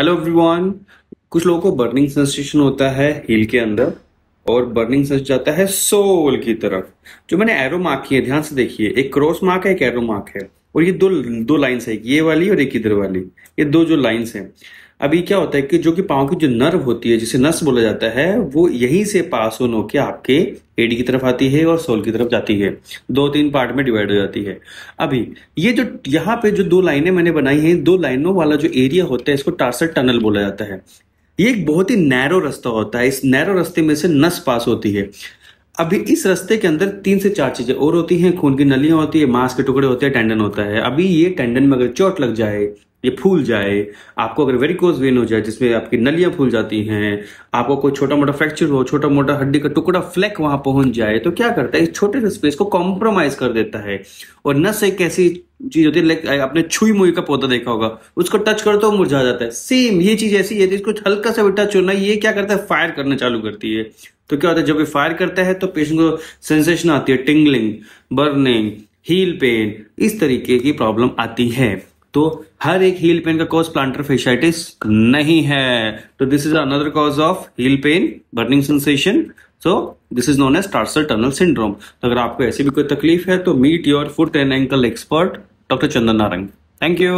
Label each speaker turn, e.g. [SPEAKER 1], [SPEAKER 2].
[SPEAKER 1] hello everyone कुछ लोगों को बर्निंग सेंसेशन होता है हील के अंदर और बर्निंग सेंस जाता है सोल की तरफ जो मैंने एरो मार्क किए है ध्यान से देखिए एक क्रॉस मार्क है एक एरो मार्क है और ये दो दो लाइंस है ये वाली और एक इधर वाली ये दो जो लाइंस हैं अभी क्या होता है कि जो कि पाँव की जो नर्व होती है जिसे नस बोला जाता है वो यहीं से पास होन होकर आपके एडी की तरफ आती है और सोल की तरफ जाती है दो तीन पार्ट में डिवाइड हो जाती है अभी ये जो यहाँ पे जो दो लाइनें मैंने बनाई हैं दो लाइनों वाला जो एरिया होता है इसको टार्सर टनल बोला जाता है ये एक बहुत ही नैरो रास्ता होता है इस नैरो रास्ते में से नस पास होती है अभी इस रास्ते के अंदर तीन से चार चीजें और होती हैं खून की नलियां होती है मांस के टुकड़े होते हैं टेंडन होता है अभी ये टेंडन में अगर चोट लग जाए ये फूल जाए आपको अगर वेरिकोज वेन हो जाए जिसमें आपकी नलियां फूल जाती हैं आपको कोई छोटा मोटा फ्रैक्चर हो छोटा मोटा हड्डी का टुकड़ा फ्लैक वहां पहुंच जाए तो क्या करता है इस छोटे से स्पेस को कॉम्प्रोमाइज कर देता है और नस एक ऐसी चीज होती है लाइक आपने छुई मुई का पौधा देखा होगा उसको टच कर तो मुरझा जाता है सेम ये चीज ऐसी है इसको हल्का सा टच होना ये क्या करता है फायर करना चालू करती है तो क्या होता है जब ये फायर करता है तो पेशेंट को सेंसेशन आती है टिंगलिंग बर्निंग हील पेन इस तरीके की प्रॉब्लम आती है तो हर एक हील पेन का कॉज प्लांटर फेशाइटिस नहीं है तो this is another cause of heel pain burning sensation so this is known as tarsal tunnel syndrome तो अगर आपको ऐसी भी कोई तकलीफ है तो meet your foot and ankle expert doctor Chandan Narang thank you